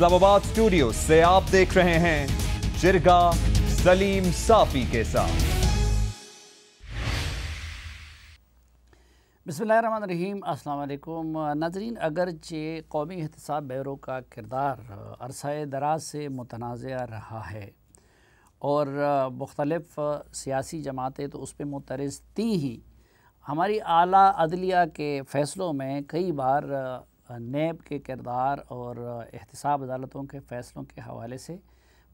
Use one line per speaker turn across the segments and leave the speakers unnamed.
Islamabad studio से आप देख रहे हैं जिरगा सलीम साफी के साथ बसमीम अल्लाम नाजरीन अगरचे कौमी एहतसाब बैरों का किरदार अरसाए दराज से मुतनाज़ रहा है और मुख्तलफ़ सियासी जमातें तो उस पर मुतरज़ थी ही हमारी आला अदलिया के फ़ैसलों में कई बार नैब के किरदार और एहतसाब अदालतों के फ़ैसलों के हवाले से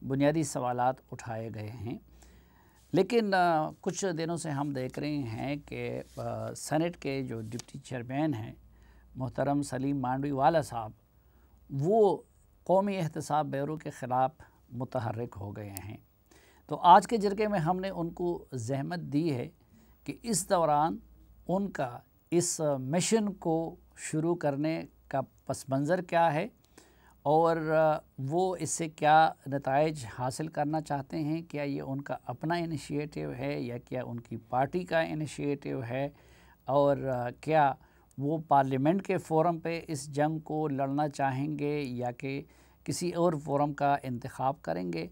बुनियादी सवाल उठाए गए हैं लेकिन कुछ दिनों से हम देख रहे हैं कि सेनेट के जो डिप्टी चेयरमैन हैं मोहतरम सलीम मांडवी वाला साहब वो कौमी एहतसाब ब्यूरो के ख़िलाफ़ मुतहरक हो गए हैं तो आज के जरगे में हमने उनको जहमत दी है कि इस दौरान उनका इस मिशन को शुरू करने पस मंज़र क्या है और वो इससे क्या नतज हासिल करना चाहते हैं क्या ये उनका अपना इनिशिएटिव है या क्या उनकी पार्टी का इनिशिएटिव है और क्या वो पार्लियामेंट के फोरम पे इस जंग को लड़ना चाहेंगे या कि किसी और फोरम का इंतखब करेंगे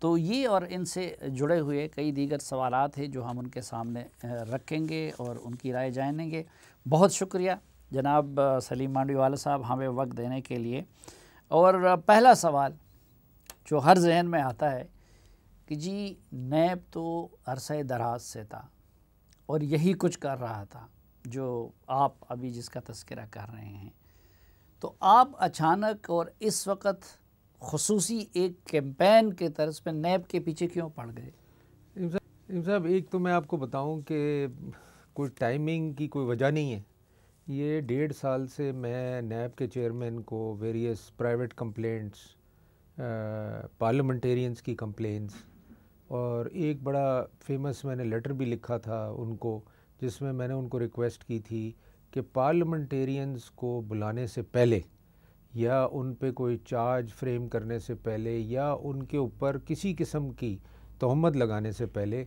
तो ये और इनसे जुड़े हुए कई दीगर सवाल हैं जो हम उनके सामने रखेंगे और उनकी राय जानेंगे बहुत शुक्रिया जनाब सलीम मांडवी वाला साहब हमें वक्त देने के लिए और पहला सवाल जो हर जहन में आता है कि जी नैब तो अरसे दराज से था और यही कुछ कर रहा था जो आप अभी जिसका तस्करा कर रहे हैं तो आप अचानक और इस वक्त खसूसी एक कैंपेन के तर्ज पर नैब के पीछे क्यों पड़ गए
इम साहब एक तो मैं आपको बताऊं कि कोई टाइमिंग की कोई वजह नहीं है ये डेढ़ साल से मैं नैब के चेयरमैन को वेरियस प्राइवेट कंप्लेंट्स पार्लियामेंटेरियंस की कंप्लेंट्स और एक बड़ा फेमस मैंने लेटर भी लिखा था उनको जिसमें मैंने उनको रिक्वेस्ट की थी कि पार्लियामेंटेरियंस को बुलाने से पहले या उन पे कोई चार्ज फ्रेम करने से पहले या उनके ऊपर किसी किस्म की तहमत लगाने से पहले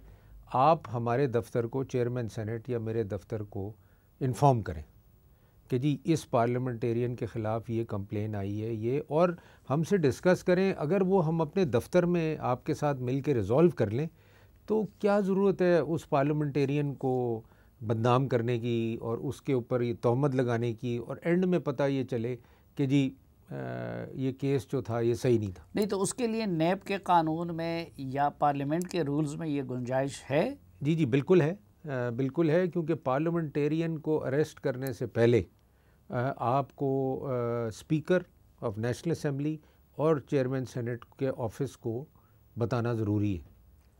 आप हमारे दफ्तर को चेयरमैन सेनेट या मेरे दफ्तर को इन्फॉर्म करें कि जी इस पार्लियामेंटेरियन के ख़िलाफ़ ये कंप्लेन आई है ये और हमसे डिस्कस करें अगर वो हम अपने दफ्तर में आपके साथ मिल के रिज़ॉल्व कर लें तो क्या ज़रूरत है उस पार्लियामेंटेरियन को बदनाम करने की और उसके ऊपर ये तहमत लगाने की और एंड में पता ये चले कि जी आ, ये केस जो था ये सही नहीं था
नहीं तो उसके लिए नैब के कानून में
या पार्लियामेंट के रूल्स में ये गुंजाइश है जी जी बिल्कुल है आ, बिल्कुल है क्योंकि पार्लियामेंटेरियन को अरेस्ट करने से पहले आपको स्पीकर ऑफ नेशनल असम्बली और चेयरमैन सेनेट के ऑफिस को बताना ज़रूरी है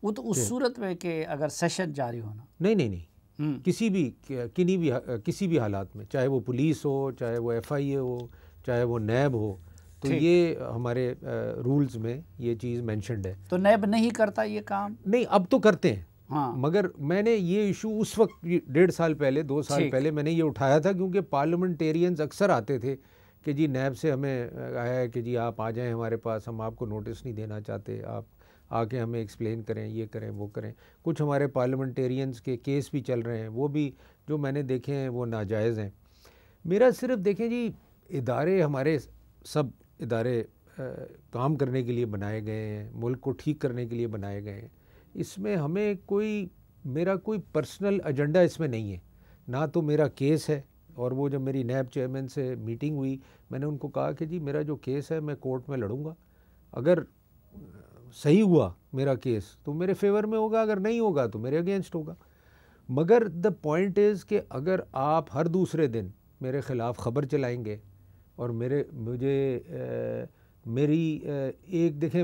वो तो उस
सूरत में कि अगर सेशन जारी होना
नहीं नहीं नहीं हम्म। किसी भी किन्हीं भी किसी भी हालात में चाहे वो पुलिस हो चाहे वो एफआईए हो चाहे वो नैब हो तो ये हमारे रूल्स में ये चीज़ मैंशनड है तो
नैब नहीं करता ये काम
नहीं अब तो करते हैं हाँ। मगर मैंने ये इशू उस वक्त डेढ़ साल पहले दो साल पहले मैंने ये उठाया था क्योंकि पार्लियामेंटेरियंस अक्सर आते थे कि जी नैब से हमें आया है कि जी आप आ जाएं हमारे पास हम आपको नोटिस नहीं देना चाहते आप आके हमें एक्सप्लेन करें ये करें वो करें कुछ हमारे पार्लियामेंटेरियंस के केस भी चल रहे हैं वो भी जो मैंने देखे हैं वो नाजायज़ हैं मेरा सिर्फ देखें जी इदारे हमारे सब इदारे आ, काम करने के लिए बनाए गए हैं मुल्क को ठीक करने के लिए बनाए गए हैं इसमें हमें कोई मेरा कोई पर्सनल एजेंडा इसमें नहीं है ना तो मेरा केस है और वो जब मेरी नैब चेयरमैन से मीटिंग हुई मैंने उनको कहा कि जी मेरा जो केस है मैं कोर्ट में लड़ूंगा अगर सही हुआ मेरा केस तो मेरे फेवर में होगा अगर नहीं होगा तो मेरे अगेंस्ट होगा मगर द पॉइंट इज़ कि अगर आप हर दूसरे दिन मेरे ख़िलाफ़ ख़बर चलाएंगे और मेरे मुझे मेरी एक देखें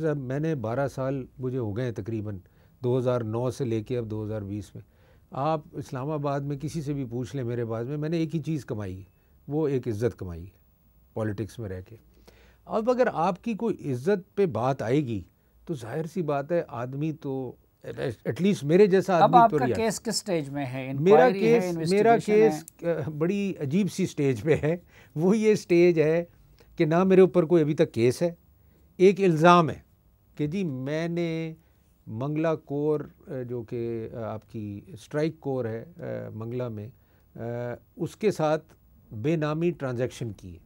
साहब मैंने 12 साल मुझे हो गए हैं तकरीबन 2009 से लेके अब 2020 में आप इस्लामाबाद में किसी से भी पूछ लें मेरे बाद में मैंने एक ही चीज़ कमाई है वो एक इज़्ज़त कमाई है पॉलिटिक्स में रह के अब अगर आपकी कोई इज़्ज़त पे बात आएगी तो जाहिर सी बात है आदमी तो एटलीस्ट मेरे जैसा आदमी अब तो आपका केस
किस स्टेज में है मेरा केस है, मेरा केस
है। बड़ी अजीब सी स्टेज पे है वो ये स्टेज है कि ना मेरे ऊपर कोई अभी तक केस है एक इल्ज़ाम है कि जी मैंने मंगला कोर जो कि आपकी स्ट्राइक कोर है मंगला में उसके साथ बेनामी ट्रांजैक्शन की है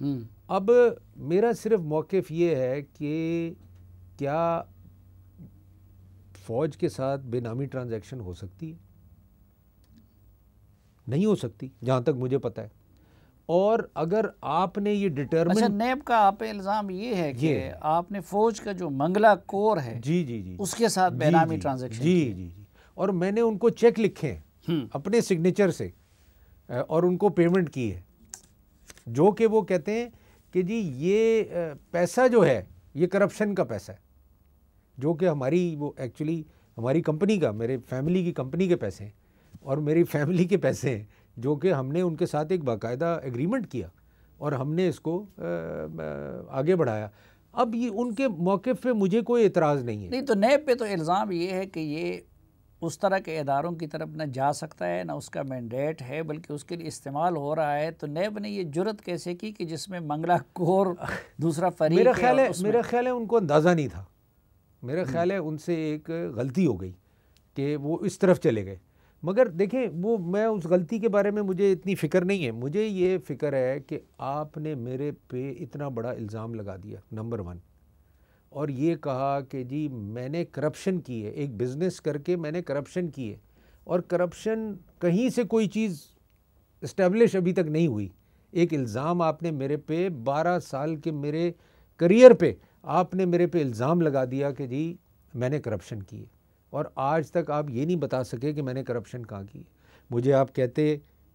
हम्म। अब मेरा सिर्फ मौक़ ये है कि क्या फ़ौज के साथ बेनामी ट्रांजैक्शन हो सकती है नहीं हो सकती जहाँ तक मुझे पता है और अगर आपने ये डिटर्मिन अच्छा
नैब का आप इल्ज़ाम ये है कि ये। आपने फौज का जो मंगला कोर है जी जी जी उसके साथ बेनामी
ट्रांजेक्शन जी जी जी और मैंने उनको चेक लिखे हैं हम्म। अपने सिग्नेचर से और उनको पेमेंट की है जो कि वो कहते हैं कि जी ये पैसा जो है ये करप्शन का पैसा है जो कि हमारी वो एक्चुअली हमारी कंपनी का मेरे फैमिली की कंपनी के पैसे हैं और मेरी फैमिली के पैसे हैं जो कि हमने उनके साथ एक बाकायदा एग्रीमेंट किया और हमने इसको आगे बढ़ाया अब ये उनके मौके पे मुझे कोई एतराज़ नहीं है
नहीं तो नैब पे तो इल्ज़ाम ये है कि ये उस तरह के इदारों की तरफ ना जा सकता है ना उसका मैंडेट है बल्कि उसके लिए इस्तेमाल हो रहा है तो नैब ने ये जरूरत कैसे की कि जिसमें मंगला कोर दूसरा फरी मेरा ख्याल है मेरा
ख्याल है उनको अंदाज़ा नहीं था मेरा हम्म। ख्याल है उनसे एक गलती हो गई कि वो इस तरफ चले गए मगर देखें वो मैं उस गलती के बारे में मुझे इतनी फ़िक्र नहीं है मुझे ये फ़िक्र है कि आपने मेरे पे इतना बड़ा इल्ज़ाम लगा दिया नंबर वन और ये कहा कि जी मैंने करप्शन की है एक बिज़नेस करके मैंने करप्शन की है और करप्शन कहीं से कोई चीज़ इस्टेब्लिश अभी तक नहीं हुई एक इल्ज़ाम आपने मेरे पे बारह साल के मेरे करियर पे आपने मेरे पे इल्ज़ाम लगा दिया कि जी मैंने करप्शन की है और आज तक आप ये नहीं बता सके कि मैंने करप्शन कहाँ की है मुझे आप कहते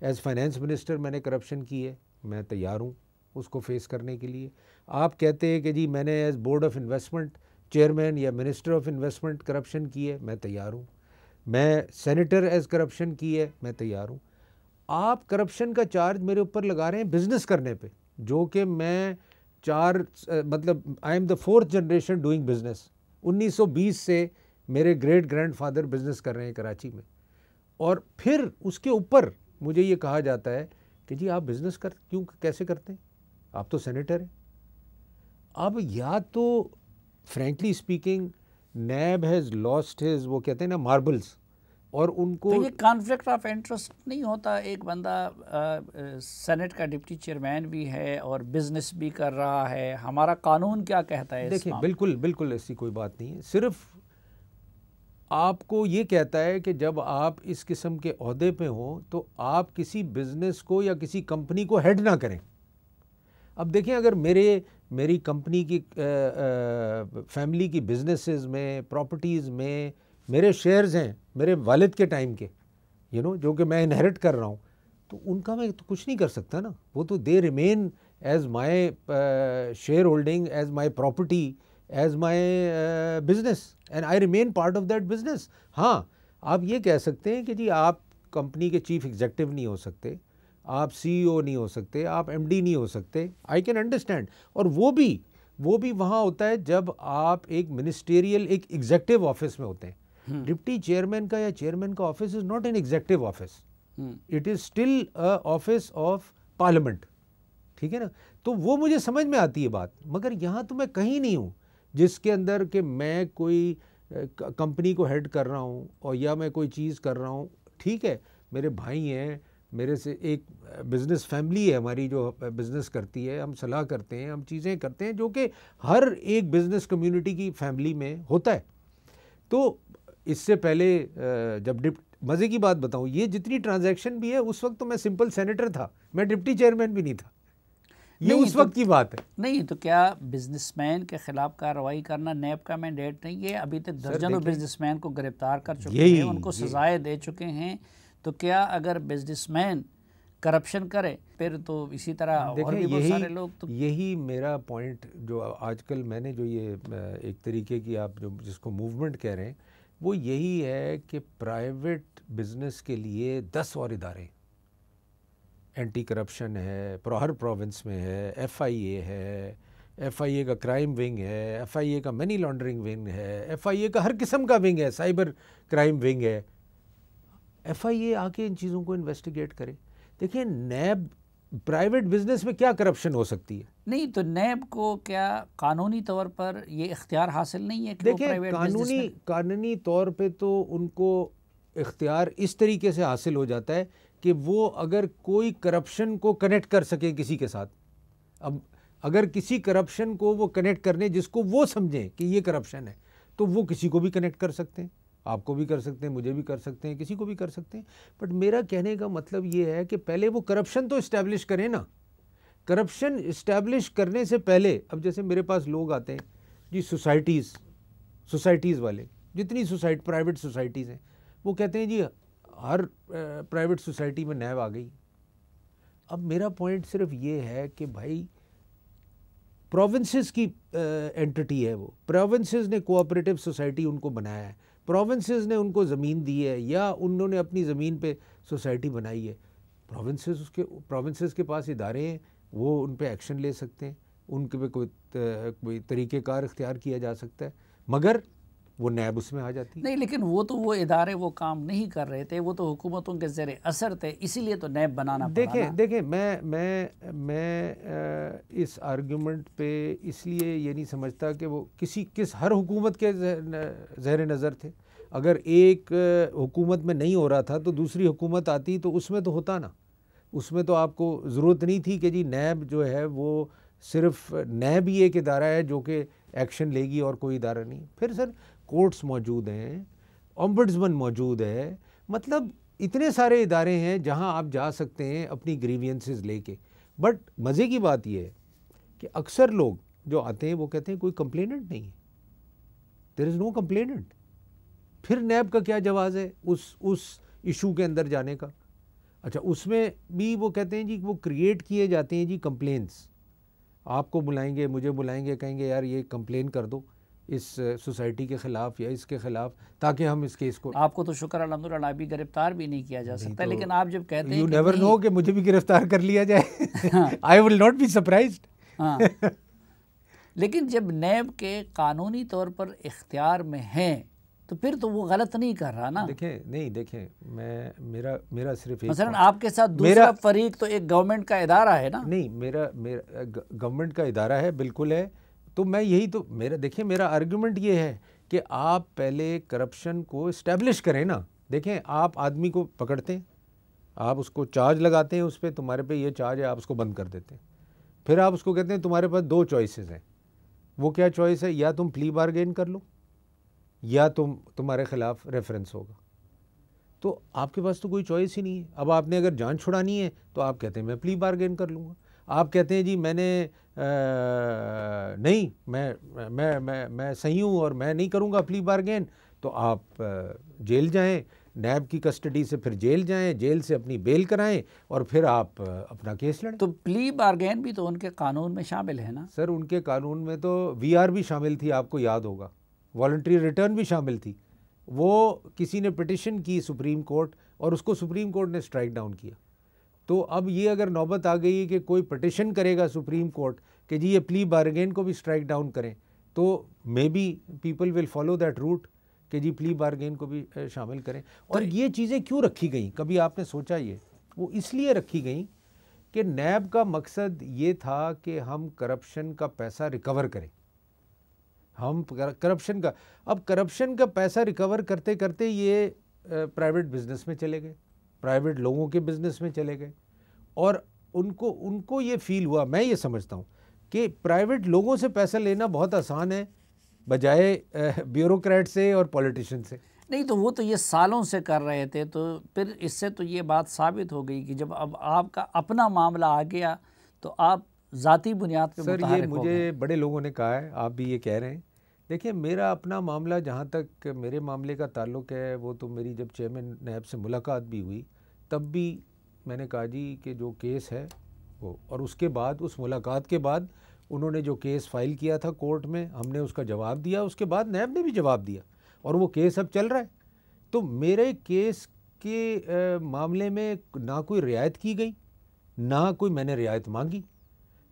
एज फाइनेंस मिनिस्टर मैंने करप्शन की है मैं तैयार हूँ उसको फेस करने के लिए आप कहते हैं कि जी मैंने as board of investment chairman या मिनिस्टर ऑफ इन्वेस्टमेंट करप्शन की है मैं तैयार हूँ मैं सेनेटर एज करप्शन की है मैं तैयार हूँ आप करप्शन का चार्ज मेरे ऊपर लगा रहे हैं बिजनेस करने पे जो कि मैं चार मतलब I am the fourth generation doing business 1920 से मेरे ग्रेट ग्रैंडफादर बिजनेस कर रहे हैं कराची में और फिर उसके ऊपर मुझे ये कहा जाता है कि जी आप बिज़नेस कर क्यों कैसे करते हैं आप तो सेनेटर हैं अब या तो frankly speaking NAB has lost his वो कहते हैं ना मार्बल्स और उनको तो ये
कॉन्फ्लिक्ट ऑफ इंटरेस्ट नहीं होता एक बंदा सेनेट का डिप्टी चेयरमैन भी है और बिजनेस भी कर रहा है
हमारा कानून क्या कहता है देखिए बिल्कुल बिल्कुल ऐसी कोई बात नहीं है सिर्फ आपको ये कहता है कि जब आप इस किस्म के अहदे पे हो तो आप किसी बिज़नेस को या किसी कंपनी को हेड ना करें अब देखें अगर मेरे मेरी कंपनी की फैमिली की बिजनेसेस में प्रॉपर्टीज़ में मेरे शेयर्स हैं मेरे वालिद के टाइम के यू नो जो कि मैं इनहेरिट कर रहा हूँ तो उनका मैं तो कुछ नहीं कर सकता ना वो तो they remain as my share holding as my property as my business and I remain part of that business हाँ आप ये कह सकते हैं कि जी आप कंपनी के चीफ एग्जेक्टिव नहीं हो सकते आप सीईओ e नहीं हो सकते आप एमडी नहीं हो सकते आई कैन अंडरस्टैंड और वो भी वो भी वहाँ होता है जब आप एक मिनिस्टेरियल एक एग्जेक्टिव ऑफिस में होते हैं डिप्टी हम्म। चेयरमैन का या चेयरमैन का office is not an executive office it is still office of parliament ठीक है ना तो वो मुझे समझ में आती है बात मगर यहाँ तो मैं कहीं नहीं हूँ जिसके अंदर कि मैं कोई कंपनी को हेड कर रहा हूँ और या मैं कोई चीज़ कर रहा हूँ ठीक है मेरे भाई हैं मेरे से एक बिज़नेस फैमिली है हमारी जो बिज़नेस करती है हम सलाह करते हैं हम चीज़ें करते हैं जो कि हर एक बिज़नेस कम्युनिटी की फैमिली में होता है तो इससे पहले जब डिप मज़े की बात बताऊँ ये जितनी ट्रांजैक्शन भी है उस वक्त तो मैं सिंपल सेनेटर था मैं डिप्टी चेयरमैन भी नहीं था ये उस तो- वक्त तो, की बात है नहीं तो
क्या बिजनेसमैन के खिलाफ कार्रवाई करना नैब का मैंडेट नहीं है अभी तक दर्जनों बिजनेसमैन को गिरफ्तार कर चुके हैं उनको सजाएं दे चुके हैं तो क्या अगर बिजनेसमैन करप्शन करे फिर तो इसी तरह और भी यही, सारे
लोग तो यही मेरा पॉइंट जो आजकल मैंने जो ये एक तरीके की आप जो जिसको मूवमेंट कह रहे हैं वो यही है कि प्राइवेट बिजनेस के लिए दस और इदारे एंटी करप्शन है हर प्रोविंस में है एफआईए है एफआईए का क्राइम विंग है एफआईए का मनी लॉन्ड्रिंग विंग है एफआईए का हर किस्म का विंग है साइबर क्राइम विंग है एफआईए आके इन चीज़ों को इन्वेस्टिगेट करे देखिए नैब प्राइवेट बिजनेस में क्या करप्शन हो सकती है
नहीं तो नैब को क्या कानूनी तौर पर ये इख्तियार हासिल नहीं है देखिए कानूनी
कानूनी तौर पर तो उनको इख्तियार इस तरीके से हासिल हो जाता है कि वो अगर कोई करप्शन को कनेक्ट कर सके किसी के साथ अब अगर किसी करप्शन को वो कनेक्ट करने जिसको वो समझें कि ये करप्शन है तो वो किसी को भी कनेक्ट कर सकते हैं आपको भी कर सकते हैं मुझे भी कर सकते हैं किसी को भी कर सकते हैं बट मेरा कहने का मतलब ये है कि पहले वो करप्शन तो इस्टेब्लिश करें ना करप्शन इस्टेब्लिश करने से पहले अब जैसे मेरे पास लोग आते हैं जी सोसाइटीज़ सोसाइटीज़ वाले जितनी सोसाइट प्राइवेट सोसाइटीज़ हैं वो कहते हैं जी हर प्राइवेट सोसाइटी में नैब आ गई अब मेरा पॉइंट सिर्फ ये है कि भाई प्रोविंसेस की एंटिटी है वो प्रोविंसेस ने कोऑपरेटिव सोसाइटी उनको बनाया है प्रोविंसेस ने उनको ज़मीन दी है या उन्होंने अपनी ज़मीन पे सोसाइटी बनाई है प्रोविंसेस उसके प्रोविंसेस के पास इदारे हैं वो उन पर एक्शन ले सकते हैं उनके पे कोई कोई तरीक़ेकार अख्तियार किया जा सकता है मगर वो नैब उसमें आ जाती नहीं
लेकिन वो तो वो इदारे वो काम नहीं कर रहे थे वो तो हुकूमतों के ज़र असर थे इसीलिए तो नैब बनाना देखें
देखें मैं मैं मैं इस आर्गूमेंट पे इसलिए ये नहीं समझता कि वो किसी किस हर हुकूमत के जहर नज़र थे अगर एक हुकूमत में नहीं हो रहा था तो दूसरी हुकूमत आती तो उसमें तो होता ना उसमें तो आपको ज़रूरत नहीं थी कि जी नैब जो है वो सिर्फ नैब ही एक इदारा है जो कि एक्शन लेगी और कोई इदारा नहीं फिर सर कोर्ट्स मौजूद हैं ओम्बड्समन मौजूद है मतलब इतने सारे इदारे हैं जहां आप जा सकते हैं अपनी ग्रीवियंसेस लेके बट मज़े की बात यह है कि अक्सर लोग जो आते हैं वो कहते हैं कोई कंप्लेनेंट नहीं है देर इज़ नो कंप्लेनेंट फिर नैब का क्या जवाब है उस उस इशू के अंदर जाने का अच्छा उसमें भी वो कहते हैं जी वो क्रिएट किए जाते हैं जी कंप्लेंट्स आपको बुलाएंगे मुझे बुलाएंगे कहेंगे यार ये कंप्लेन कर दो इस सोसाइटी के ख़िलाफ़ या इसके ख़िलाफ़ ताकि हम इस केस को आपको तो शुक्र अलहमदुल्ला अभी गिरफ्तार भी नहीं किया जा सकता तो, लेकिन आप जब कहते हैं यू नेवर नो कि मुझे भी गिरफ़्तार कर लिया जाए I will not be surprise
लेकिन जब नैब के कानूनी तौर पर इख्तियार में
हैं तो फिर तो वो गलत नहीं कर रहा ना देखें नहीं देखें मैं मेरा मेरा सिर्फ मसलन आपके साथ दूसरा फरीक तो एक गवर्नमेंट का इदारा है ना नहीं मेरा मेरा गवर्नमेंट का इदारा है बिल्कुल है तो मैं यही तो मेरा देखिए मेरा आर्ग्यूमेंट ये है कि आप पहले करप्शन को इस्टेब्लिश करें ना देखें आप आदमी को पकड़ते हैं आप उसको चार्ज लगाते हैं उस पर तुम्हारे पे ये चार्ज है आप उसको बंद कर देते हैं फिर आप उसको कहते हैं तुम्हारे पास दो चॉइसेस हैं वो क्या चॉइस है या तुम प्ली बारगेन कर लो या तुम तुम्हारे खिलाफ रेफरेंस होगा तो आपके पास तो कोई चॉइस ही नहीं है अब आपने अगर जान छुड़ानी है तो आप कहते हैं मैं प्ली बारगेन कर लूँगा आप कहते हैं जी मैंने आ, नहीं मैं मैं मैं मैं सही हूँ और मैं नहीं करूँगा प्ली बारगेन तो आप जेल जाएं नैब की कस्टडी से फिर जेल जाएं जेल से अपनी बेल कराएं और फिर आप अपना केस लड़ें तो प्ली बारगेन भी तो उनके कानून में शामिल है ना सर उनके कानून में तो वीआर भी शामिल थी आपको याद होगा वॉल्ट्री रिटर्न भी शामिल थी वो किसी ने पिटिशन की सुप्रीम कोर्ट और उसको सुप्रीम कोर्ट ने स्ट्राइक डाउन किया तो अब ये अगर नौबत आ गई कि कोई पटिशन करेगा सुप्रीम कोर्ट कि जी ये प्ली बारगेन को भी स्ट्राइक डाउन करें तो maybe people will follow that route कि जी प्ली बारगेन को भी शामिल करें और तो ये चीज़ें क्यों रखी गई कभी आपने सोचा ये वो इसलिए रखी गई कि नैब का मकसद ये था कि हम करप्शन का पैसा रिकवर करें हम करप्शन का अब करप्शन का पैसा रिकवर करते करते ये प्राइवेट बिजनेस में चले गए प्राइवेट लोगों के बिजनेस में चले गए और उनको उनको ये फील हुआ मैं ये समझता हूँ कि प्राइवेट लोगों से पैसा लेना बहुत आसान है बजाय ब्यूरोक्रेट से और पॉलिटिशन से
नहीं तो वो तो ये सालों से कर रहे थे तो फिर इससे तो ये बात साबित हो गई कि जब अब आपका अपना मामला आ गया तो आप ज़ाती बुनियाद पर सर ये मुझे
बड़े लोगों ने कहा है आप भी ये कह रहे हैं देखिए मेरा अपना मामला जहाँ तक मेरे मामले का ताल्लुक है वो तो मेरी जब चेयरमैन नैब से मुलाकात भी हुई तब भी मैंने कहा जी कि जो केस है वो और उसके बाद उस मुलाकात के बाद उन्होंने जो केस फाइल किया था कोर्ट में हमने उसका जवाब दिया उसके बाद नैब ने भी जवाब दिया और वो केस अब चल रहा है तो मेरे केस के आ, मामले में ना कोई रियायत की गई ना कोई मैंने रियायत मांगी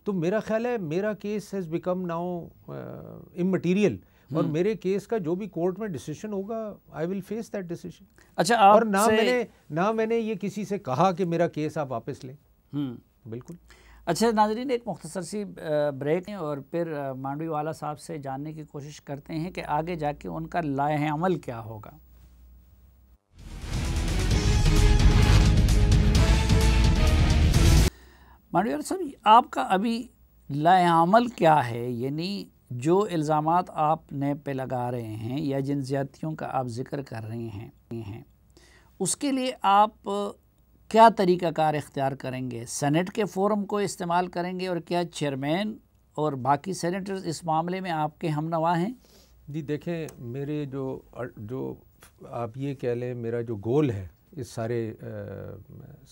तो मेरा ख्याल है मेरा case has become now immaterial और मेरे केस का जो भी कोर्ट में डिसीजन होगा I will face that decision अच्छा आप और ना से... मैंने ना मैंने ये किसी से कहा कि मेरा केस आप वापस लें हम्म। बिल्कुल अच्छा नाजरीन एक मुख्तसर सी ब्रेक uh, है और फिर
uh, मांडवी वाला साहब से जानने की कोशिश करते हैं कि आगे जाके उनका लाए अमल क्या होगा मानवीय साहब आपका अभी लायामल क्या है यानी जो इल्ज़ाम आपने पे लगा रहे हैं या जिन ज़्यादतियों का आप जिक्र कर रहे हैं हैं उसके लिए आप क्या तरीक़ाकार इख्तियार करेंगे सेनेट के फोरम को इस्तेमाल करेंगे और क्या चेयरमैन और बाकी सेनेटर्स इस मामले में आपके हम नवा हैं
जी देखें मेरे जो जो आप ये कह लें मेरा जो गोल है इस सारे आ,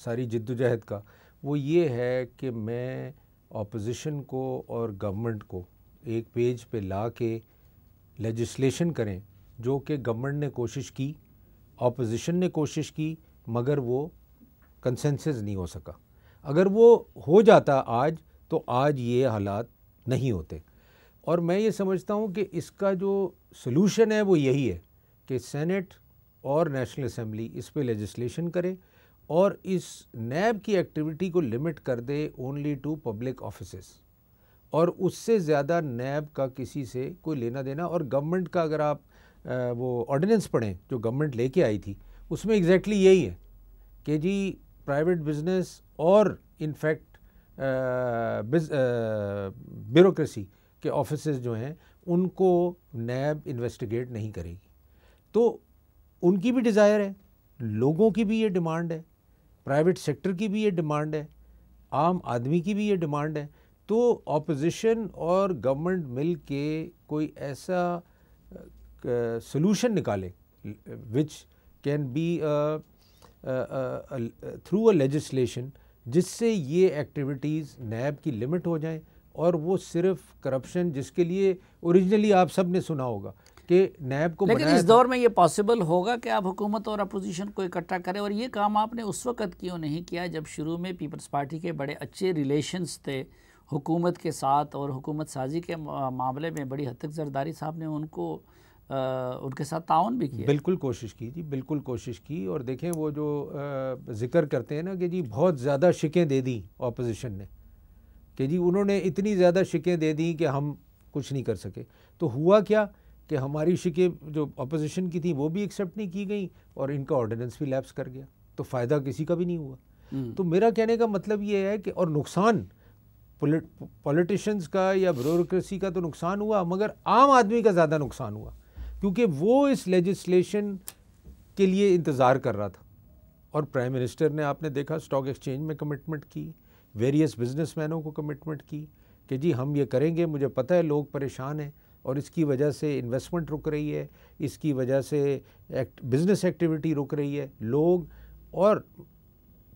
सारी जद्दोजहद का वो ये है कि मैं अपोजिशन को और गवर्नमेंट को एक पेज पे ला के लेजिस्लेशन करें जो कि गवर्नमेंट ने कोशिश की अपोजिशन ने कोशिश की मगर वो कंसेंसस नहीं हो सका अगर वो हो जाता आज तो आज ये हालात नहीं होते और मैं ये समझता हूँ कि इसका जो सलूशन है वो यही है कि सेनेट और नेशनल असम्बली इस पर लेजिस्लेशन करें और इस नैब की एक्टिविटी को लिमिट कर दे ओनली टू पब्लिक ऑफिस और उससे ज़्यादा नैब का किसी से कोई लेना देना और गवर्नमेंट का अगर आप वो ऑर्डिनेंस पढ़ें जो गवर्नमेंट लेके आई थी उसमें एग्जैक्टली exactly यही है कि जी प्राइवेट बिजनेस और इनफैक्ट ब्यूरोक्रेसी के ऑफिस जो हैं उनको नैब इन्वेस्टिगेट नहीं करेगी तो उनकी भी डिज़ायर है लोगों की भी ये डिमांड है प्राइवेट सेक्टर की भी ये डिमांड है आम आदमी की भी ये डिमांड है तो ऑपोजिशन और गवर्नमेंट मिल के कोई ऐसा सोल्यूशन निकाले which can be through a legislation जिससे ये एक्टिविटीज़ नैब की लिमिट हो जाएं और वो सिर्फ करप्शन जिसके लिए ओरिजिनली आप सब ने सुना होगा कि नैब को लेकिन इस दौर में ये पॉसिबल
होगा कि आप हुकूमत और अपोजिशन को इकट्ठा करें और ये काम आपने उस वक़्त क्यों नहीं किया जब शुरू में पीपल्स पार्टी के बड़े अच्छे रिलेशंस थे हुकूमत के साथ और हुकूमत साजी के मामले में बड़ी हद तक जरदारी साहब ने उनको आ, उनके साथ ताउन भी किया बिल्कुल
कोशिश की जी बिल्कुल कोशिश की और देखें वो जो जिक्र करते हैं ना कि जी बहुत ज़्यादा शिकें दे दी अपोजिशन ने कि जी उन्होंने इतनी ज़्यादा शिकें दे दी कि हम कुछ नहीं कर सके तो हुआ क्या कि हमारी शिके जो अपोजिशन की थी वो भी एक्सेप्ट नहीं की गई और इनका ऑर्डिनेंस भी लैप्स कर गया तो फ़ायदा किसी का भी नहीं हुआ हम्म। तो मेरा कहने का मतलब ये है कि और नुकसान पॉलिटिशियंस का या ब्यूरोसी का तो नुकसान हुआ मगर आम आदमी का ज़्यादा नुकसान हुआ क्योंकि वो इस लेजिस्लेशन के लिए इंतज़ार कर रहा था और प्राइम मिनिस्टर ने आपने देखा स्टॉक एक्सचेंज में कमिटमेंट की वेरियस बिजनेसमैनों को कमिटमेंट की कि जी हम ये करेंगे मुझे पता है लोग परेशान हैं और इसकी वजह से इन्वेस्टमेंट रुक रही है इसकी वजह से एक्ट, बिज़नेस एक्टिविटी रुक रही है लोग और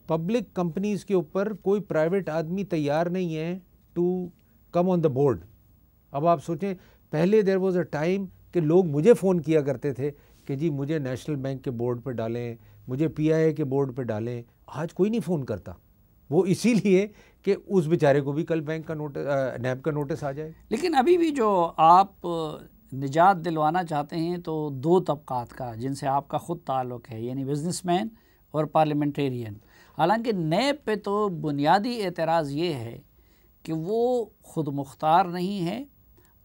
पब्लिक कंपनीज़ के ऊपर कोई प्राइवेट आदमी तैयार नहीं है to come on the board अब आप सोचें पहले देर वॉज़ अ टाइम कि लोग मुझे फ़ोन किया करते थे कि जी मुझे नेशनल बैंक के बोर्ड पर डालें मुझे पीआईए के बोर्ड पर डालें आज कोई नहीं फ़ोन करता वो इसीलिए कि उस बेचारे को भी कल बैंक का नोटिस नैब का नोटिस आ जाए
लेकिन अभी भी जो आप निजात दिलवाना चाहते हैं तो दो तबक़ात का जिनसे आपका ख़ुद ताल्लुक़ है यानी बिजनेसमैन और पार्लियामेंटेरियन हालांकि नैब पे तो बुनियादी एतराज़ ये है कि वो ख़ुद मुख्तार नहीं है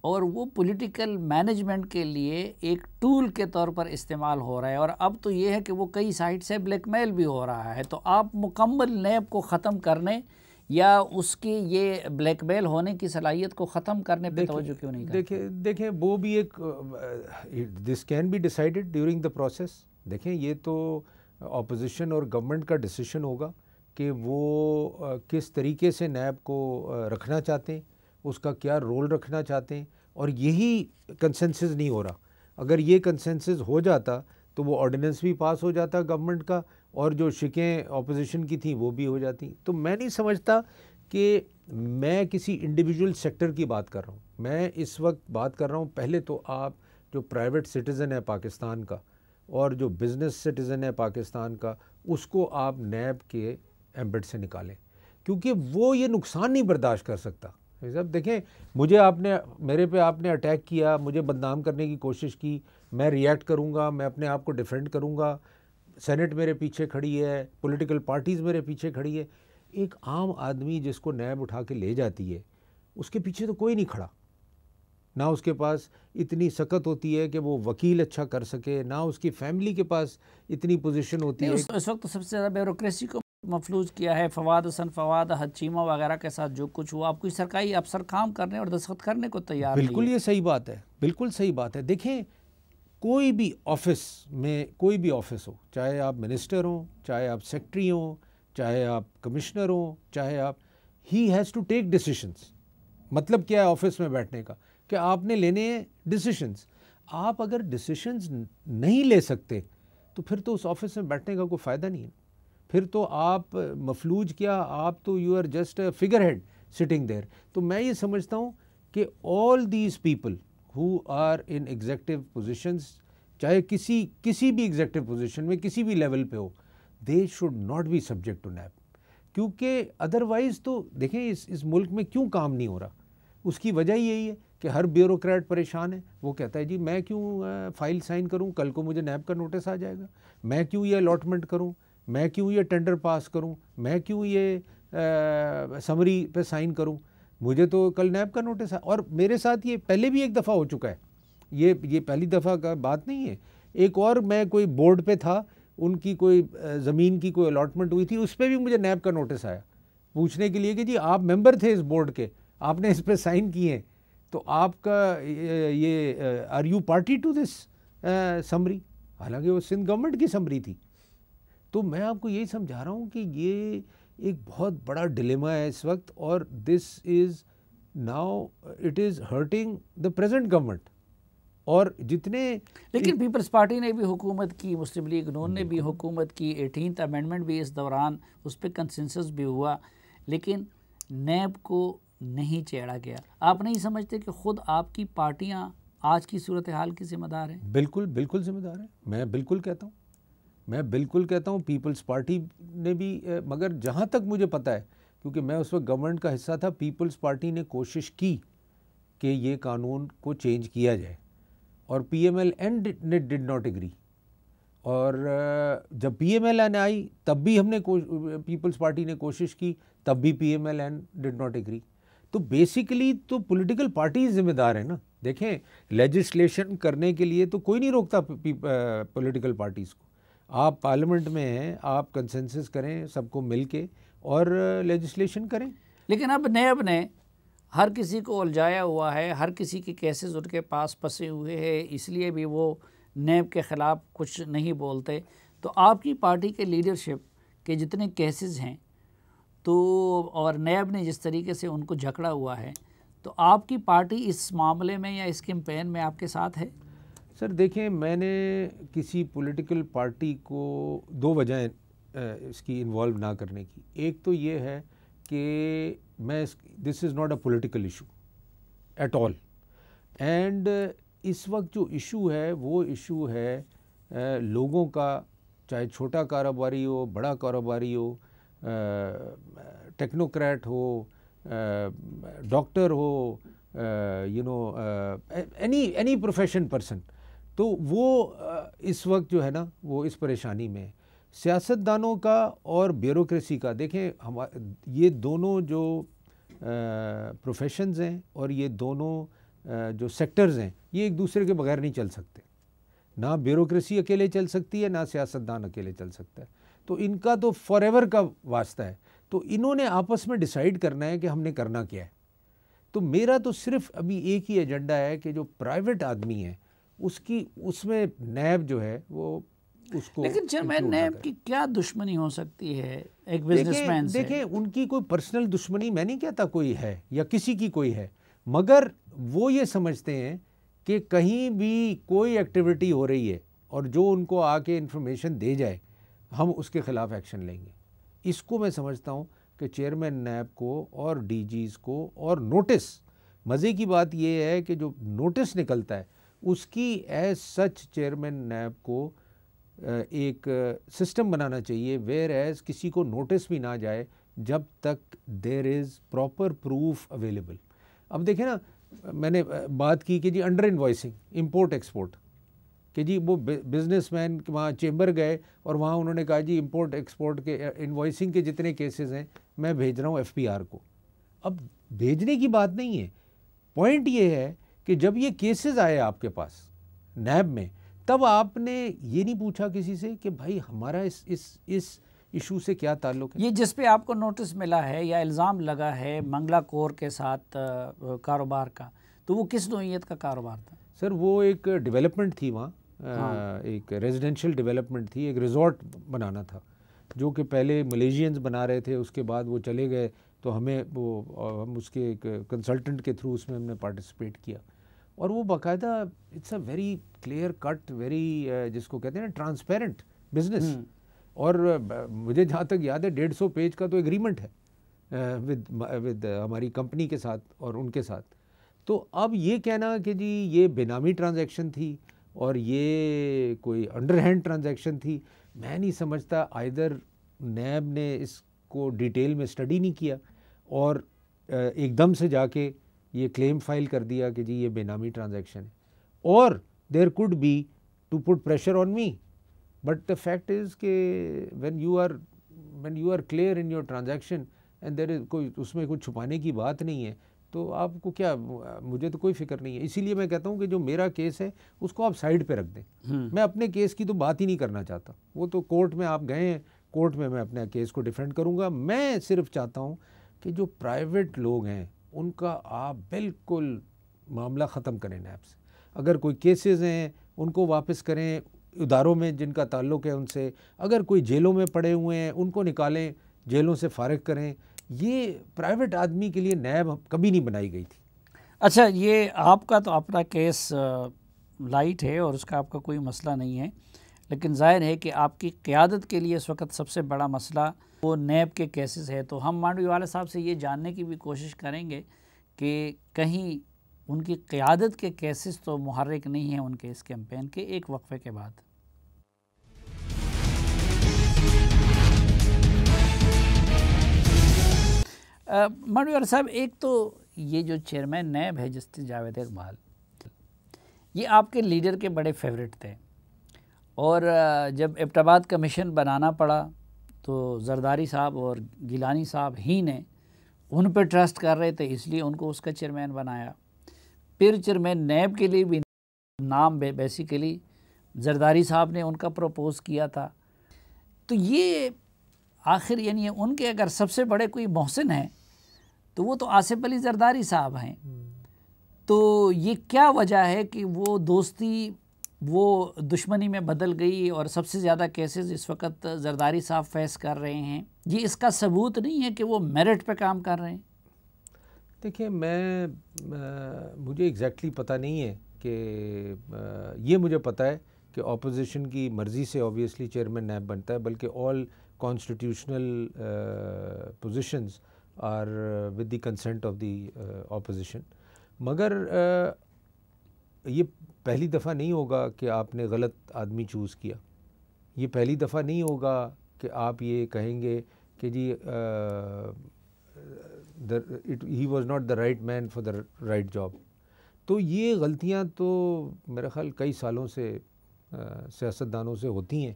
और वो पॉलिटिकल मैनेजमेंट के लिए एक टूल के तौर पर इस्तेमाल हो रहा है और अब तो ये है कि वो कई साइड से ब्लैकमेल भी हो रहा है तो आप मुकम्मल नैब को ख़त्म करने या उसकी ये ब्लैकमेल होने की सलाहियत को ख़त्म करने पर तोज्जो क्यों नहीं देखिए
देखें वो भी एक this can be decided during the process देखें ये तो अपोजिशन और गवर्नमेंट का डिसीशन होगा कि वो किस तरीके से नैब को रखना चाहते हैं उसका क्या रोल रखना चाहते हैं और यही कंसेंसस नहीं हो रहा अगर ये कंसेंसस हो जाता तो वो ऑर्डिनेंस भी पास हो जाता गवर्नमेंट का और जो शिकें अपोजिशन की थी वो भी हो जाती तो मैं नहीं समझता कि मैं किसी इंडिविजुअल सेक्टर की बात कर रहा हूँ मैं इस वक्त बात कर रहा हूँ पहले तो आप जो प्राइवेट सिटीज़न है पाकिस्तान का और जो बिज़नेस सिटीज़न है पाकिस्तान का उसको आप नैब के एम्बेड से निकालें क्योंकि वो ये नुकसान नहीं बर्दाश्त कर सकता साहब देखें मुझे आपने मेरे पे आपने अटैक किया मुझे बदनाम करने की कोशिश की मैं रिएक्ट करूँगा मैं अपने आप को डिफेंड करूँगा सेनेट मेरे पीछे खड़ी है पॉलिटिकल पार्टीज़ मेरे पीछे खड़ी है एक आम आदमी जिसको नैब उठा के ले जाती है उसके पीछे तो कोई नहीं खड़ा ना उसके पास इतनी सकत होती है कि वो वकील अच्छा कर सके ना उसकी फैमिली के पास इतनी पोजीशन होती है उस,
वक्त तो सबसे ज़्यादा ब्यूरोसी को मफलूज
किया है फवाद
हसन फवाद हचीमा वगैरह के साथ जो कुछ हुआ आपको सरकारी अफसर काम करने और दस्खत करने को तैयार बिल्कुल ये
सही बात है बिल्कुल सही बात है देखें कोई भी ऑफिस में कोई भी ऑफिस हो चाहे आप मिनिस्टर हों चाहे आप सेक्रेटरी हों चाहे आप कमिश्नर हों चाहे आप ही हैज़ टू टेक डिसीशंस मतलब क्या है ऑफिस में बैठने का कि आपने लेने हैं डिसीशंस आप अगर डिसीशंस नहीं ले सकते तो फिर तो उस ऑफिस में बैठने का कोई फ़ायदा नहीं है फिर तो आप मफलूज क्या आप तो you are just a figure head sitting there तो मैं ये समझता हूँ कि all these people who are in executive positions चाहे किसी किसी भी एग्जेक्टिव पोजिशन में किसी भी लेवल पे हो they should not be subject to NAB क्योंकि अदरवाइज़ तो देखें इस इस मुल्क में क्यों काम नहीं हो रहा उसकी वजह यही है कि हर ब्यूरोक्रेट परेशान है वो कहता है जी मैं क्यों फाइल साइन करूं कल को मुझे नैब का नोटिस आ जाएगा मैं क्यों ये अलॉटमेंट करूं मैं क्यों ये टेंडर पास करूं मैं क्यों ये आ, समरी पे साइन करूं मुझे तो कल नैब का नोटिस है और मेरे साथ ये पहले भी एक दफ़ा हो चुका है ये ये पहली दफ़ा का बात नहीं है एक और मैं कोई बोर्ड पे था उनकी कोई ज़मीन की कोई अलाटमेंट हुई थी उस पर भी मुझे नैब का नोटिस आया पूछने के लिए कि जी आप मेम्बर थे इस बोर्ड के आपने इस पर साइन किए तो आपका ये are you party to this summary हालांकि वो सिंध गवर्नमेंट की समरी थी तो मैं आपको यही समझा रहा हूँ कि ये एक बहुत बड़ा डिलेमा है इस वक्त और this is now it is hurting the present government और जितने लेकिन पीपल्स
पार्टी ने भी हुकूमत की मुस्लिम लीग ने भी हुकूमत की एटीन अमेंडमेंट भी इस दौरान उस पर कंसेंसस भी हुआ लेकिन नैब को नहीं चेड़ा गया आप नहीं समझते कि खुद आपकी पार्टियां आज की सूरत हाल की जिम्मेदार हैं
बिल्कुल बिल्कुल जिम्मेदार है मैं बिल्कुल कहता हूँ मैं बिल्कुल कहता हूँ पीपल्स पार्टी ने भी मगर जहाँ तक मुझे पता है क्योंकि मैं उस वक्त गवर्नमेंट का हिस्सा था पीपल्स पार्टी ने कोशिश की कि ये कानून को चेंज किया जाए और पी एम एल एन ने डिड नॉट एग्री और जब पी एम एल एन आई तब भी हमने पीपल्स पार्टी ने कोशिश की तब भी P M L N did not agree तो बेसिकली तो पॉलिटिकल पार्टी जिम्मेदार है ना देखें लेजिस्लेशन करने के लिए तो कोई नहीं रोकता पॉलिटिकल पार्टीज़ को आप पार्लियामेंट में हैं आप कंसेंसस करें सबको मिल के और लेजिस्लेशन करें लेकिन अब नैब ने हर किसी को उलझाया हुआ है हर
किसी के केसेस उनके पास फंसे हुए हैं इसलिए भी वो नैब के ख़िलाफ़ कुछ नहीं बोलते तो आपकी पार्टी के लीडरशिप के जितने केसेस हैं तो और नैब ने जिस तरीके से उनको झकड़ा हुआ है तो आपकी पार्टी इस मामले में या इस कैंपेन में आपके साथ है
सर देखिए मैंने किसी पॉलिटिकल पार्टी को दो वजह इसकी इन्वॉल्व ना करने की एक तो ये है कि मैं this is not a political issue at all and इस वक्त जो इशू है वो इशू है लोगों का चाहे छोटा कारोबारी हो बड़ा कारोबारी हो टेक्नोक्रेट हो डॉक्टर हो you know any any profession person तो वो इस वक्त जो है ना वो इस परेशानी में है सियासतदानों का और ब्यूरोसी का देखें हम ये दोनों जो प्रोफेशंस हैं और ये दोनों जो सेक्टर्स हैं ये एक दूसरे के बगैर नहीं चल सकते ना ब्यूरोसी अकेले चल सकती है ना सियासतदान अकेले चल सकता है तो इनका तो फॉर का वास्ता है तो इन्होंने आपस में डिसाइड करना है कि हमने करना क्या है तो मेरा तो सिर्फ अभी एक ही एजेंडा है कि जो प्राइवेट आदमी हैं उसकी उसमें नैब जो है वो उसको लेकिन चेयरमैन नैब की क्या दुश्मनी हो सकती है एक बिजनेसमैन से देखिए उनकी कोई पर्सनल दुश्मनी मैं नहीं कहता कोई है या किसी की कोई है मगर वो ये समझते हैं कि कहीं भी कोई एक्टिविटी हो रही है और जो उनको आके इन्फॉर्मेशन दे जाए हम उसके ख़िलाफ़ एक्शन लेंगे इसको मैं समझता हूँ कि चेयरमैन नैब को और डीजीज़ को और नोटिस मज़े की बात यह है कि जो नोटिस निकलता है उसकी एज सच चेयरमैन नैब को एक सिस्टम बनाना चाहिए वेयर एज किसी को नोटिस भी ना जाए जब तक there is proper proof available अब देखें ना मैंने बात की कि जी अंडर इन्वाइसिंग इम्पोर्ट एक्सपोर्ट कि जी वो बिजनेस मैन वहाँ चेंबर गए और वहाँ उन्होंने कहा जी इम्पोर्ट एक्सपोर्ट के इन्वाइसिंग के जितने केसेस हैं मैं भेज रहा हूँ एफ को अब भेजने की बात नहीं है पॉइंट ये है कि जब ये केसेस आए आपके पास नैब में तब आपने ये नहीं पूछा किसी से कि भाई हमारा इस इस इस इशू से क्या ताल्लुक है ये जिस पे आपको नोटिस
मिला है या इल्ज़ाम लगा है मंगला कोर के साथ कारोबार का तो वो किस नोयत का कारोबार था
सर वो एक डेवलपमेंट थी वहाँ हाँ। एक रेजिडेंशियल डेवलपमेंट थी एक रिजॉर्ट बनाना था जो कि पहले मलेशियंस बना रहे थे उसके बाद वो चले गए तो हमें वो हम उसके एक कंसल्टेंट के थ्रू उसमें हमने पार्टिसिपेट किया और वो बाकायदा it's a very clear cut very जिसको कहते हैं ना ट्रांसपेरेंट हम्म। बिजनेस और uh, मुझे जहाँ तक याद है डेढ़ सौ पेज का तो एग्रीमेंट है विद uh, विद uh, हमारी कंपनी के साथ और उनके साथ तो अब ये कहना कि जी ये बेनामी ट्रांजैक्शन थी और ये कोई अंडरहैंड ट्रांजेक्शन थी मैं नहीं समझता आइदर नैब ने इसको डिटेल में स्टडी नहीं किया और एकदम से जाके ये क्लेम फाइल कर दिया कि जी ये बेनामी ट्रांजेक्शन है और there could be to put pressure on me but the fact is के when you are when you are clear in your transaction and there is कोई उसमें कुछ छुपाने की बात नहीं है तो आपको क्या मुझे तो कोई फिक्र नहीं है इसीलिए मैं कहता हूँ कि जो मेरा केस है उसको आप साइड पे रख दें हम्म। मैं अपने केस की तो बात ही नहीं करना चाहता वो तो कोर्ट में आप गए हैं कोर्ट में मैं अपने केस को डिफेंड करूँगा मैं सिर्फ चाहता हूँ कि जो प्राइवेट लोग हैं उनका आप बिल्कुल मामला ख़त्म करें नैब से अगर कोई केसेस हैं उनको वापस करें इदारों में जिनका ताल्लुक है उनसे अगर कोई जेलों में पड़े हुए हैं उनको निकालें जेलों से फारग करें ये प्राइवेट आदमी के लिए नैब कभी नहीं बनाई गई थी अच्छा ये
आपका तो अपना केस लाइट है और उसका आपका कोई मसला नहीं है लेकिन ज़ाहिर है कि आपकी क़्यादत के लिए इस वक्त सबसे बड़ा मसला वो नैब के केसेस है तो हम मांडवी वाले साहब से ये जानने की भी कोशिश करेंगे कि कहीं उनकी क़्यादत के केसेस तो मुहरक नहीं हैं उनके इस कैंपेन के एक वक्फ़े के बाद मांडवी वाले साहब एक तो ये जो चेयरमैन नैब है जस्टिस जावेद इकबाल ये आपके लीडर के बड़े फेवरेट थे और जब इब्टबाद कमीशन बनाना पड़ा तो जरदारी साहब और गिलानी साहब ही ने उन पर ट्रस्ट कर रहे थे इसलिए उनको उसका चेयरमैन बनाया फिर चेयरमैन नैब के लिए भी नाम बेसिकली जरदारी साहब ने उनका प्रपोज़ किया था तो ये आखिर यानी उनके अगर सबसे बड़े कोई मोहसिन हैं तो वो तो आसिफ अली जरदारी साहब हैं हम्म। तो ये क्या वजह है कि वो दोस्ती वो दुश्मनी में बदल गई और सबसे ज़्यादा केसेस इस वक्त जरदारी साहब फेस कर रहे हैं ये इसका सबूत नहीं है कि वो मेरिट पे काम कर रहे हैं
देखिए मैं आ, मुझे एग्जैक्टली exactly पता नहीं है कि ये मुझे पता है कि ऑपोजिशन की मर्ज़ी से ऑब्वियसली चेयरमैन नैब बनता है बल्कि all constitutional positions are with the consent of the opposition मगर आ, ये पहली दफ़ा नहीं होगा कि आपने गलत आदमी चूज़ किया ये पहली दफ़ा नहीं होगा कि आप ये कहेंगे कि जी it he was not the right man for the right job तो ये गलतियाँ तो मेरा ख्याल कई सालों से सियासतदानों से होती हैं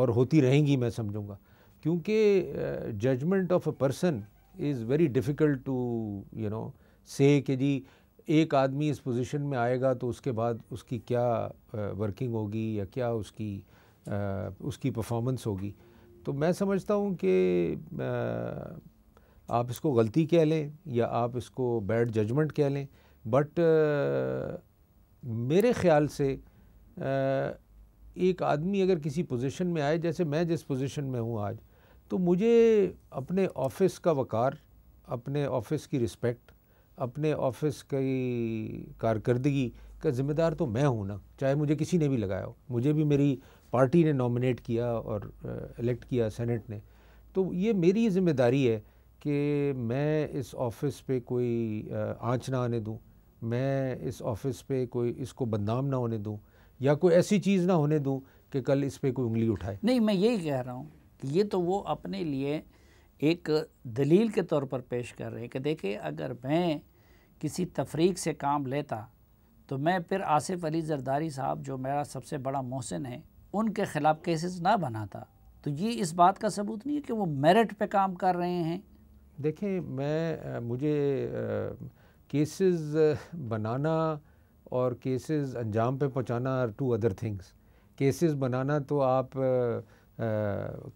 और होती रहेंगी मैं समझूंगा क्योंकि judgement of a person is very difficult to you know say कि जी एक आदमी इस पोजीशन में आएगा तो उसके बाद उसकी क्या वर्किंग होगी या क्या उसकी आ, उसकी परफॉर्मेंस होगी तो मैं समझता हूँ कि आप इसको गलती कह लें या आप इसको बैड जजमेंट कह लें बट मेरे ख़्याल से आ, एक आदमी अगर किसी पोजीशन में आए जैसे मैं जिस पोजीशन में हूँ आज तो मुझे अपने ऑफिस का वक़ार अपने ऑफिस की रिस्पेक्ट अपने ऑफिस की कारकर्दगी का ज़िम्मेदार तो मैं हूँ ना चाहे मुझे किसी ने भी लगाया हो मुझे भी मेरी पार्टी ने नॉमिनेट किया और इलेक्ट किया सेनेट ने तो ये मेरी जिम्मेदारी है कि मैं इस ऑफिस पे कोई आँच ना आने दूँ मैं इस ऑफिस पे कोई इसको बदनाम ना होने दूँ या कोई ऐसी चीज़ ना होने दूँ कि कल इस पर कोई उंगली उठाए नहीं मैं यही कह रहा हूँ कि ये तो वो अपने लिए एक दलील
के तौर पर पेश कर रहे हैं कि देखिए अगर मैं किसी तफरीक से काम लेता तो मैं फिर आसिफ अली जरदारी साहब जो मेरा सबसे बड़ा मोहसिन है उनके ख़िलाफ़ केसेस ना बनाता
तो ये इस बात का सबूत नहीं है कि वो मेरिट पे काम कर रहे हैं देखें मैं मुझे केसेस बनाना और केसेस अंजाम पे पहुंचाना are two other things cases बनाना तो आप आ,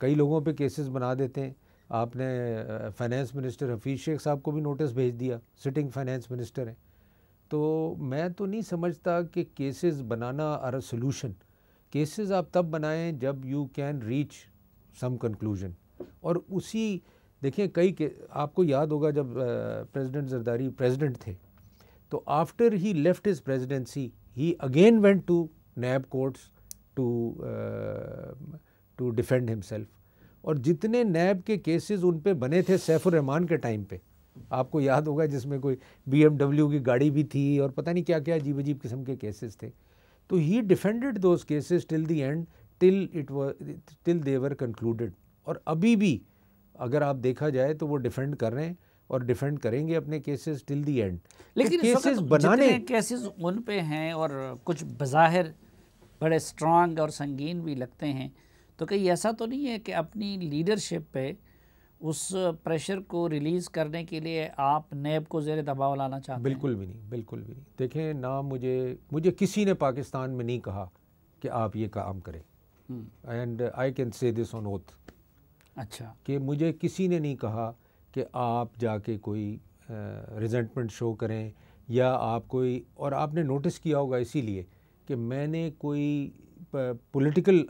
कई लोगों पे केसेस बना देते हैं आपने फाइनेंस मिनिस्टर हफीज़ शेख साहब को भी नोटिस भेज दिया सिटिंग फाइनेंस मिनिस्टर हैं तो मैं तो नहीं समझता कि केसेस बनाना आर अ सोल्यूशन केसेस आप तब बनाएं जब you can reach some conclusion और उसी देखिए कई के आपको याद होगा जब प्रेसिडेंट जरदारी प्रेसिडेंट थे तो after he left his presidency he again went to NAB courts to to defend himself और जितने नैब के केसेस उन पे बने थे सैफुररहमान के टाइम पे आपको याद होगा जिसमें कोई बीएमडब्ल्यू की गाड़ी भी थी और पता नहीं क्या क्या अजीब अजीब किस्म के केसेस थे तो he defended those cases till the end till it till they were concluded और अभी भी अगर आप देखा जाए तो वो डिफेंड कर रहे हैं और डिफेंड करेंगे अपने केसेस टिल दी एंड लेकिन केसेस बनाने
केसेस उन पे हैं और कुछ बज़ाहिर बड़े स्ट्रांग और संगीन भी लगते हैं तो कहीं ऐसा तो नहीं है कि अपनी लीडरशिप पे उस प्रेशर को रिलीज़ करने के लिए आप नैब को जेर दबाव लाना चाहते बिल्कुल
हैं? भी नहीं बिल्कुल भी नहीं देखें ना मुझे मुझे किसी ने पाकिस्तान में नहीं कहा कि आप ये काम करें and I can say this on oath अच्छा कि मुझे किसी ने नहीं कहा कि आप जाके कोई रिजेंटमेंट शो करें या आप कोई और आपने नोटिस किया होगा इसीलिए कि मैंने कोई पॉलिटिकल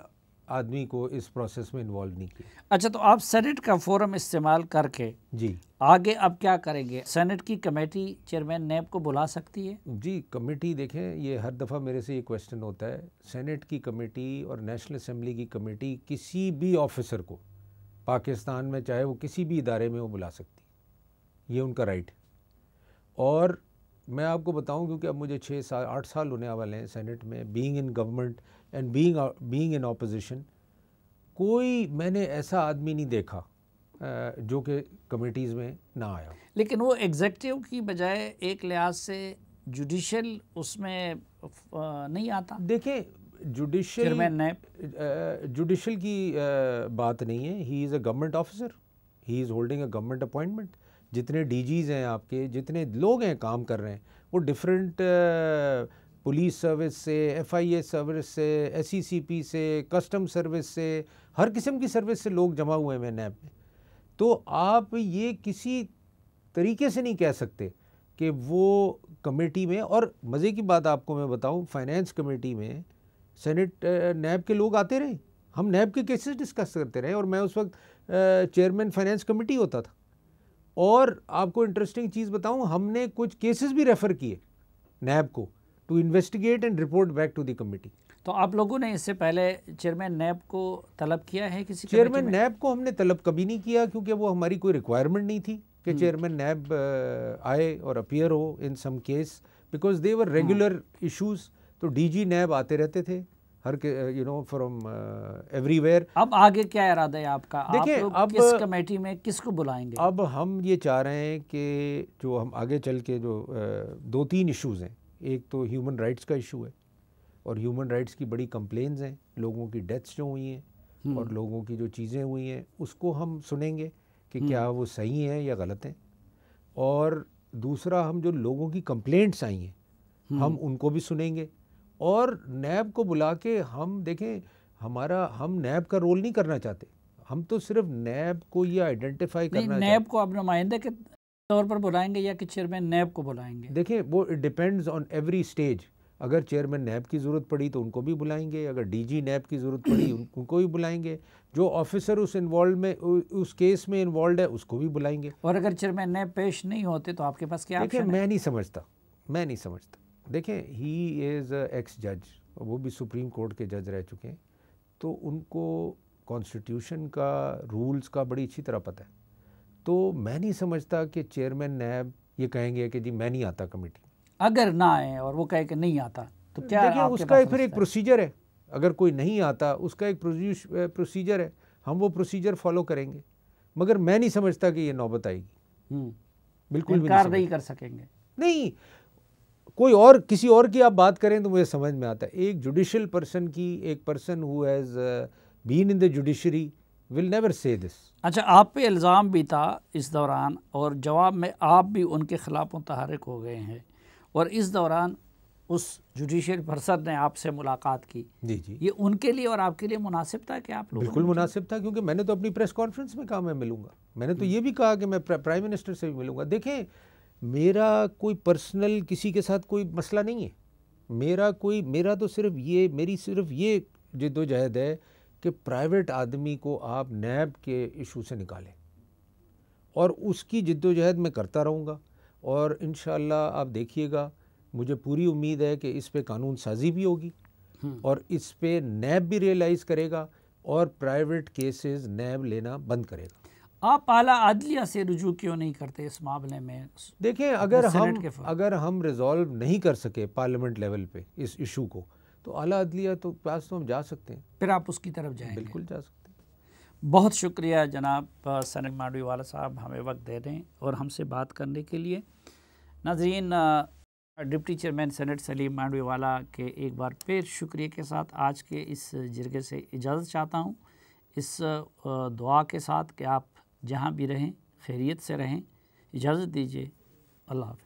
आदमी को इस प्रोसेस में इन्वॉल्व नहीं किया
अच्छा तो आप सेनेट का फोरम इस्तेमाल करके जी
आगे अब क्या करेंगे सेनेट की कमेटी चेयरमैन नैब को बुला सकती है जी कमेटी देखें ये हर दफ़ा मेरे से ये क्वेश्चन होता है सेनेट की कमेटी और नेशनल असम्बली की कमेटी किसी भी ऑफिसर को पाकिस्तान में चाहे वो किसी भी इदारे में वो बुला सकती ये उनका राइट और मैं आपको बताऊं क्योंकि अब मुझे छः साल आठ साल होने वाले हैं सेनेट में being in government and being being in opposition कोई मैंने ऐसा आदमी नहीं देखा जो कि कमेटीज़ में ना आया
लेकिन वो एग्जेक्टिव की बजाय एक लिहाज से जुडिशल उसमें नहीं आता देखिए
जुडिशल जुडिशल की बात नहीं है he is a government officer he is holding a government appointment जितने डीजीज़ हैं आपके जितने लोग हैं काम कर रहे हैं वो डिफरेंट पुलिस सर्विस से एफआईए सर्विस से एससीसीपी e से कस्टम सर्विस से हर किस्म की सर्विस से लोग जमा हुए हैं नैब में तो आप ये किसी तरीके से नहीं कह सकते कि वो कमेटी में और मज़े की बात आपको मैं बताऊं फाइनेंस कमेटी में सेनेट नैब के लोग आते रहे हम नैब के केसेस डिस्कस करते रहे और मैं उस वक्त चेयरमैन फाइनेंस कमेटी होता था और आपको इंटरेस्टिंग चीज़ बताऊं हमने कुछ केसेस भी रेफ़र किए नैब को to investigate and report back to the committee
तो आप लोगों ने इससे पहले चेयरमैन नैब को तलब किया है किसी चेयरमैन नैब
को हमने तलब कभी नहीं किया क्योंकि वो हमारी कोई रिक्वायरमेंट नहीं थी कि चेयरमैन हम्म। नैब आए और अपियर हो in some case because they were regular issues तो डीजी नैब आते रहते थे हर यू नो फ्रॉम एवरीवेयर
अब आगे क्या इरादा है आपका देखिए आप अब किस
कमेटी में किसको बुलाएंगे अब हम ये चाह रहे हैं कि जो हम आगे चल के जो दो तीन इश्यूज हैं एक तो ह्यूमन राइट्स का इशू है और ह्यूमन राइट्स की बड़ी कंप्लेन्स हैं लोगों की डेथ्स जो हुई हैं हम्म। और लोगों की जो चीज़ें हुई हैं उसको हम सुनेंगे कि क्या हम्म। वो सही हैं या गलत हैं और दूसरा हम जो लोगों की कंप्लेंट्स आई हैं हम हम्म। उनको भी सुनेंगे और नैब को बुला के हम देखें हमारा हम नैब का रोल नहीं करना चाहते हम तो सिर्फ नैब को ये आइडेंटिफाई करना नैब
को आप नुमाइंदे के तौर पर बुलाएंगे या कि चेयरमैन नैब को बुलाएंगे
देखिए वो it depends on every stage अगर चेयरमैन नैब की ज़रूरत पड़ी तो उनको भी बुलाएंगे अगर डीजी नैब की ज़रूरत पड़ी उनको भी बुलाएंगे जो ऑफिसर उस इन्वॉल्व में उस केस में इन्वॉल्व है उसको भी बुलाएंगे और अगर
चेयरमैन नैब पेश नहीं होते तो आपके पास क्या देखिए मैं
नहीं समझता मैं नहीं समझता देखें ही इज़ एक्स जज वो भी सुप्रीम कोर्ट के जज रह चुके हैं तो उनको कॉन्स्टिट्यूशन का रूल्स का बड़ी अच्छी तरह पता है तो मैं नहीं समझता कि चेयरमैन नैब ये कहेंगे कि जी मैं नहीं आता कमेटी
अगर ना आए और वो कहे कि नहीं आता तो क्या देखिए उसका फिर एक
प्रोसीजर है अगर कोई नहीं आता उसका एक प्रोसीजर है हम वो प्रोसीजर फॉलो करेंगे मगर मैं नहीं समझता कि ये नौबत आएगी हम्म। बिल्कुल भी नहीं, नहीं कर सकेंगे नहीं कोई और किसी और की आप बात करें तो मुझे समझ में आता है एक जुडिशल पर्सन की एक person who has been in the judiciary will never say this
अच्छा आप पे इल्ज़ाम भी था इस दौरान और जवाब में आप भी उनके ख़िलाफ़ मुतहरक हो गए हैं और इस दौरान उस जुडिशल पर्सन ने आपसे मुलाकात की जी जी ये उनके लिए और आपके लिए मुनासिब था कि
आप बिल्कुल मुनासिब था क्योंकि मैंने तो अपनी प्रेस कॉन्फ्रेंस में कहा मैं मिलूंगा मैंने तो हम्म। ये भी कहा कि मैं प्राइम मिनिस्टर से भी मिलूँगा देखें मेरा कोई पर्सनल किसी के साथ कोई मसला नहीं है मेरा कोई मेरा तो सिर्फ ये मेरी सिर्फ ये जद्दोजहद है कि प्राइवेट आदमी को आप नैब के इशू से निकालें और उसकी जद्दोजहद मैं करता रहूँगा और इन आप देखिएगा मुझे पूरी उम्मीद है कि इस पर कानून साजी भी होगी हम्म। और इस पर नैब भी रियलाइज़ करेगा और प्राइवेट केसेस नैब लेना बंद करेगा
आप आला अदलिया से रुजू क्यों नहीं करते इस मामले में देखें अगर हम
अगर हम रिजॉल्व नहीं कर सके पार्लियामेंट लेवल पे इस इशू को तो आला अदलिया तो पास तो हम जा सकते हैं फिर आप उसकी तरफ जाएं बिल्कुल
जा सकते हैं बहुत शुक्रिया जनाब सनक मांडवी वाला साहब हमें वक्त दे रहे हैं और हमसे बात करने के लिए नाजरीन deputy chairman senate Saleem Mandviwalla के एक बार फिर शुक्रिया के साथ आज के इस जरगे से इजाज़त चाहता हूँ इस दुआ के साथ कि आप जहाँ भी रहें खैरियत से रहें इजाज़त दीजिए अल्लाह